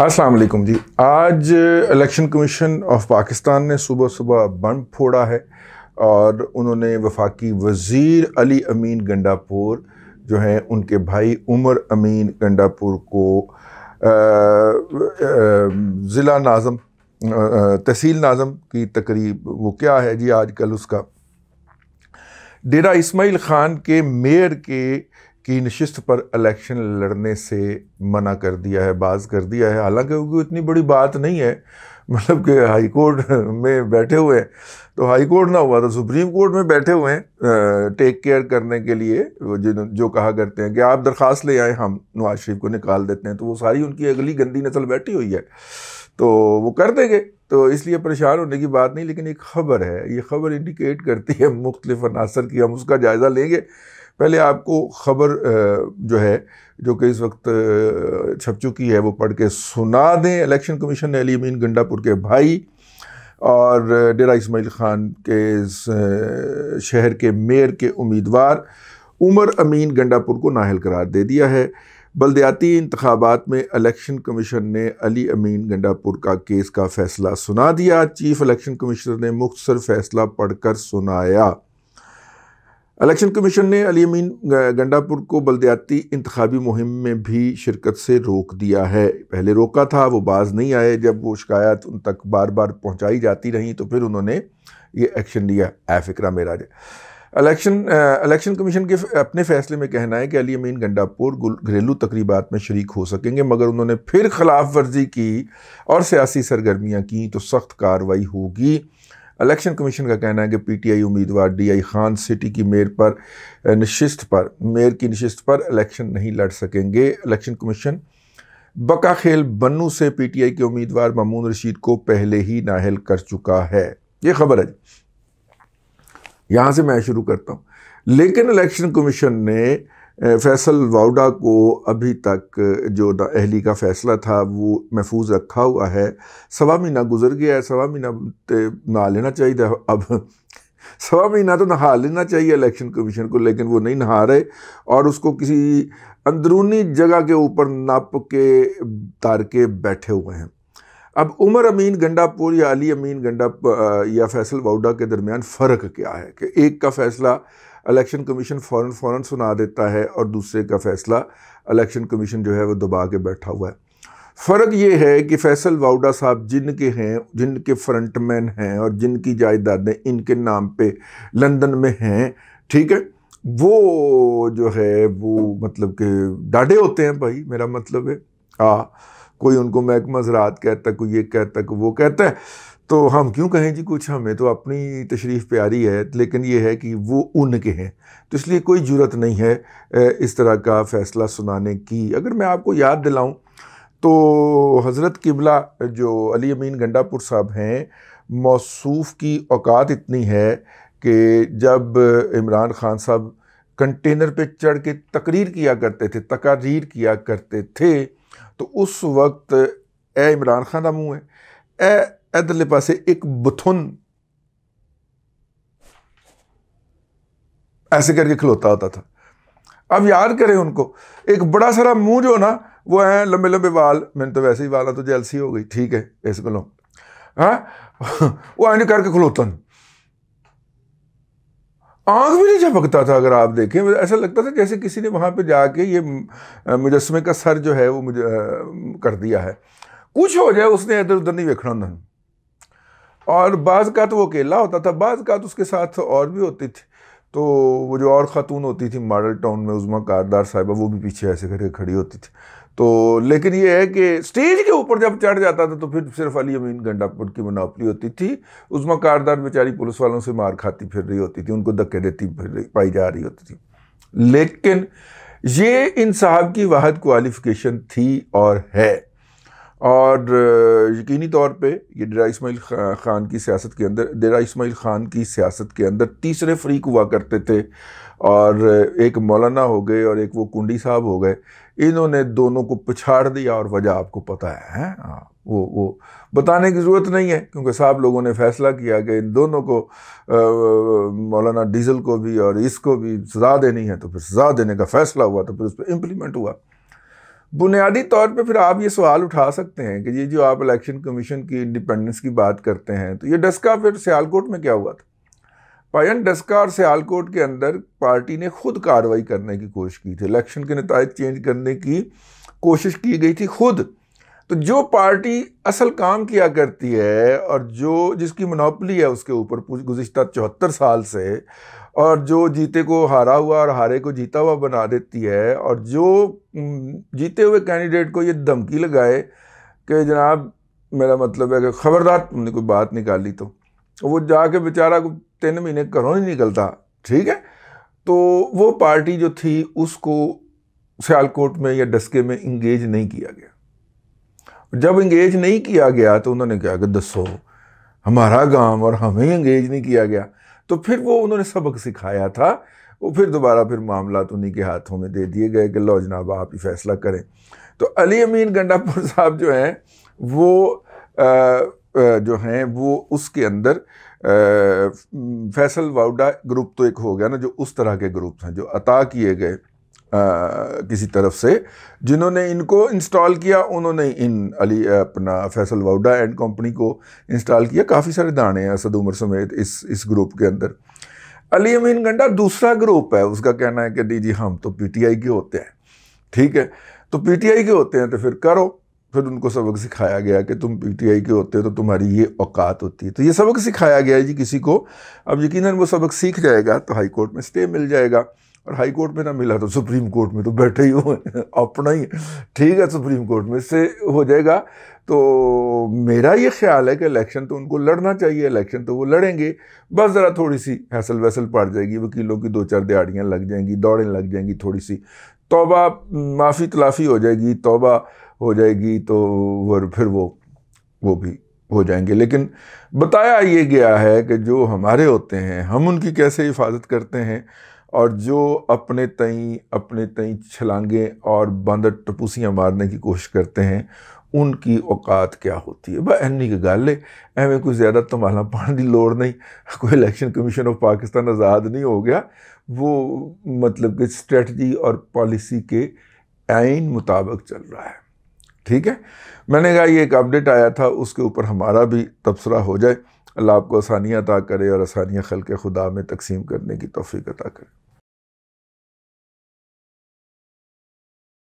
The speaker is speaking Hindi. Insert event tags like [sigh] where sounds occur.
अस्सलाम जी आज इलेक्शन कमीशन ऑफ पाकिस्तान ने सुबह सुबह बम फोड़ा है और उन्होंने वफाकी वज़ीर अली अमीन गंडापुर जो हैं उनके भाई उमर अमीन गंडापुर को ज़िला नाज़म तहसील नाज़म की तकरीब वो क्या है जी आज कल उसका डेरा इसमाइल ख़ान के मेयर के की नशस्त पर इलेक्शन लड़ने से मना कर दिया है बाज कर दिया है हालांकि क्योंकि इतनी बड़ी बात नहीं है मतलब कि हाई कोर्ट में बैठे हुए हैं तो हाई कोर्ट ना हुआ तो सुप्रीम कोर्ट में बैठे हुए हैं टेक केयर करने के लिए जिन जो कहा करते हैं कि आप दरख्वास्त ले आए हम नवाज शरीफ को निकाल देते हैं तो वो सारी उनकी अगली गंदी नस्ल बैठी हुई है तो वो कर देंगे तो इसलिए परेशान होने की बात नहीं लेकिन एक खबर है ये खबर इंडिकेट करती है मुख्तलिफ अनासर की हम उसका जायज़ा लेंगे पहले आपको खबर जो है जो कि इस वक्त छप चुकी है वो पढ़ के सुना दें इलेक्शन कमीशन ने अली अमीन गंडापुर के भाई और डेरा इसमाइल ख़ान के शहर के मेयर के उम्मीदवार उमर अमीन गंडापुर को नाहल करार दे दिया है बलदयाती इंतबात में इलेक्शन कमीशन ने अली अमीन गंडापुर का केस का फ़ैसला सुना दिया चीफ़ इलेक्शन कमिश्नर ने मुख्तर फ़ैसला पढ़कर सुनाया इलेक्शन कमीशन ने अली अमीन गंडापुर को बलदयाती इंतबी मुहिम में भी शिरकत से रोक दिया है पहले रोका था वो बाज़ नहीं आए जब वो शिकायत उन तक बार बार पहुंचाई जाती रहीं तो फिर उन्होंने ये एक्शन लिया ए फिक्रा मेरा इलेक्शन इलेक्शन कमीशन के अपने फैसले में कहना है कि अली अमीन गंडापुर घरेलू तकरीबात में शरीक हो सकेंगे मगर उन्होंने फिर खिलाफ वर्जी की और सियासी सरगर्मियाँ की तो सख्त कार्रवाई होगी इलेक्शन कमीशन का कहना है कि पीटीआई उम्मीदवार डीआई खान सिटी की मेयर पर नशस्त पर मेयर की नशस्त पर इलेक्शन नहीं लड़ सकेंगे इलेक्शन कमीशन बका खेल बन्नू से पीटीआई के उम्मीदवार मामून रशीद को पहले ही नाहल कर चुका है ये खबर है यहाँ से मैं शुरू करता हूँ लेकिन इलेक्शन कमीशन ने फैसल वाउडा को अभी तक जो अहली का फैसला था वो महफूज रखा हुआ है सवा महीना गुजर गया है सवा महीना नहा लेना चाहिए अब सवा महीना तो नहा लेना चाहिए इलेक्शन कमीशन को लेकिन वो नहीं नहा रहे और उसको किसी अंदरूनी जगह के ऊपर नप के तार के बैठे हुए हैं अब उमर अमीन गंडापुर या अली अमीन गंडा या फैसल वाउडा के दरमियान फ़र्क क्या है कि एक का फैसला इलेक्शन कमीशन फ़ौर फ़ौर सुना देता है और दूसरे का फ़ैसला इलेक्शन कमीशन जो है वो दबा के बैठा हुआ है फ़र्क ये है कि फैसल वाउडा साहब जिनके हैं जिनके फ्रंटमैन हैं और जिनकी जायदादें इनके नाम पे लंदन में हैं ठीक है वो जो है वो मतलब के डाढ़े होते हैं भाई मेरा मतलब है हाँ कोई उनको महकमा ज़रात कहता कोई ये कहता कोई वो कहता है तो हम क्यों कहें जी कुछ हमें तो अपनी तशरीफ़ प्यारी है लेकिन ये है कि वो उन के हैं तो इसलिए कोई ज़रूरत नहीं है इस तरह का फ़ैसला सुनाने की अगर मैं आपको याद दिलाऊं तो हज़रत किबला जो अली अमीन गंडापुर साहब हैं मौसूफ़ की औकात इतनी है कि जब इमरान खान साहब कंटेनर पे चढ़ के तकरीर किया करते थे तकारीर किया करते थे तो उस वक्त ए इमरान खान का मुँह है ए इधरले पास एक बथुन ऐसे करके खिलौता होता था अब याद करें उनको एक बड़ा सारा मुंह जो ना वो है लंबे लंबे बाल मैंने तो वैसे ही वाला तो जेलसी हो गई ठीक है इस गलो है वो आने करके खलोता आंख भी नहीं झपकता था अगर आप देखें ऐसा लगता था जैसे किसी ने वहां पे जाके ये मुजस्मे का सर जो है वो मुझे कर दिया है कुछ हो जाए उसने इधर उधर नहीं वेखना होंगे और बाज़ का तो वो अकेला होता था बाज़ का तो उसके साथ तो और भी होती थी तो वो जो और ख़ातून होती थी मॉडल टाउन में उज़मा कारदार साहिबा वो भी पीछे ऐसे करके खड़ी होती थी तो लेकिन ये है कि स्टेज के ऊपर जब चढ़ जाता था तो फिर सिर्फ अली अमीन गंडापुर की मनापली होती थी उजमा कारदार बेचारी पुलिस वालों से मार खाती फिर रही होती थी उनको धक्के देती फिर रही पाई जा रही होती थी लेकिन ये इन साहब की वाहद क्वालिफ़िकेशन थी और है और यकीनी तौर पे ये डेरा इसमाइल ख़ान की सियासत के अंदर डेरा इसमाइल ख़ान की सियासत के अंदर तीसरे फ्रीक हुआ करते थे और एक मौलाना हो गए और एक वो कुंडी साहब हो गए इन्होंने दोनों को पिछाड़ दिया और वजह आपको पता है हाँ वो वो बताने की ज़रूरत नहीं है क्योंकि साहब लोगों ने फैसला किया कि इन दोनों को मौलाना डीजल को भी और इसको भी सज़ा देनी है तो फिर सज़ा देने का फ़ैसला हुआ तो फिर उस पर इम्प्लीमेंट हुआ बुनियादी तौर पे फिर आप ये सवाल उठा सकते हैं कि ये जो आप इलेक्शन कमीशन की इंडिपेंडेंस की बात करते हैं तो ये डस्का फिर सियालकोट में क्या हुआ था पायन डस्का और सियालकोट के अंदर पार्टी ने खुद कार्रवाई करने की कोशिश की थी इलेक्शन के नतज चेंज करने की कोशिश की गई थी खुद तो जो पार्टी असल काम किया करती है और जो जिसकी मनोपली है उसके ऊपर गुजशत चौहत्तर साल से और जो जीते को हारा हुआ और हारे को जीता हुआ बना देती है और जो जीते हुए कैंडिडेट को ये धमकी लगाए कि जनाब मेरा मतलब है कि ख़बरदार तुमने कोई बात निकाली तो वो जाके बेचारा को तीन महीने घरों नहीं निकलता ठीक है तो वो पार्टी जो थी उसको सियालकोट में या डस्के में इंगेज नहीं किया गया जब इंगेज नहीं किया गया तो उन्होंने कहा कि दसो हमारा गांव और हमें इंगेज नहीं किया गया तो फिर वो उन्होंने सबक सिखाया था वो फिर दोबारा फिर मामला तो उन्हीं के हाथों में दे दिए गए कि लो जनाब आप ही फैसला करें तो अली अमीन गंडापुर [laughs] साहब जो हैं वो आ, आ, जो हैं वो उसके अंदर आ, फैसल वाउडा ग्रुप तो एक हो गया ना जो उस तरह के ग्रुप हैं जो अता किए गए किसी तरफ से जिन्होंने इनको इंस्टॉल किया उन्होंने इन अली अपना फैसल वाउडा एंड कंपनी को इंस्टॉल किया काफ़ी सारे दाने हैं असद उमर समेत इस इस ग्रुप के अंदर अली अमीन गंडा दूसरा ग्रुप है उसका कहना है कि दी जी हम तो पीटीआई के होते हैं ठीक है तो पीटीआई के होते हैं तो फिर करो फिर उनको सबक सिखाया गया कि तुम पीटीआई के होते हो तो तुम्हारी ये औकात होती है तो ये सबक सिखाया गया है जी किसी को अब यकीनन वो सबक सीख जाएगा तो हाई कोर्ट में स्टे मिल जाएगा और हाई कोर्ट में ना मिला तो सुप्रीम कोर्ट में तो बैठे ही हुए अपना ही ठीक है सुप्रीम कोर्ट में से हो जाएगा तो मेरा ये ख्याल है कि इलेक्शन तो उनको लड़ना चाहिए इलेक्शन तो वो लड़ेंगे बस ज़रा थोड़ी सी हैसल वैसल पड़ जाएगी वकीलों की दो चार दिहाड़ियाँ लग जाएंगी दौड़ें लग जाएंगी थोड़ी सी तोबा माफ़ी तलाफ़ी हो जाएगी तोबा हो जाएगी तो फिर वो वो भी हो जाएंगे लेकिन बताया ये गया है कि जो हमारे होते हैं हम उनकी कैसे हिफाजत करते हैं और जो अपने तई अपने तई छलांगे और बंद टपूसियाँ मारने की कोशिश करते हैं उनकी औकात क्या होती है बस एनी की गल है एवं कोई ज़्यादा तमाला पाने की लड़ नहीं कोई इलेक्शन कमीशन ऑफ पाकिस्तान आज़ाद नहीं हो गया वो मतलब कि स्ट्रेटजी और पॉलिसी के आइन मुताबक चल रहा है ठीक है मैंने कहा ये एक अपडेट आया था उसके ऊपर हमारा भी तबसरा हो जाए अल्लाह आपको आसानियाँ अता करे और आसानियाँ खल के खुदा में तकसीम करने की तोफ़ी अता करे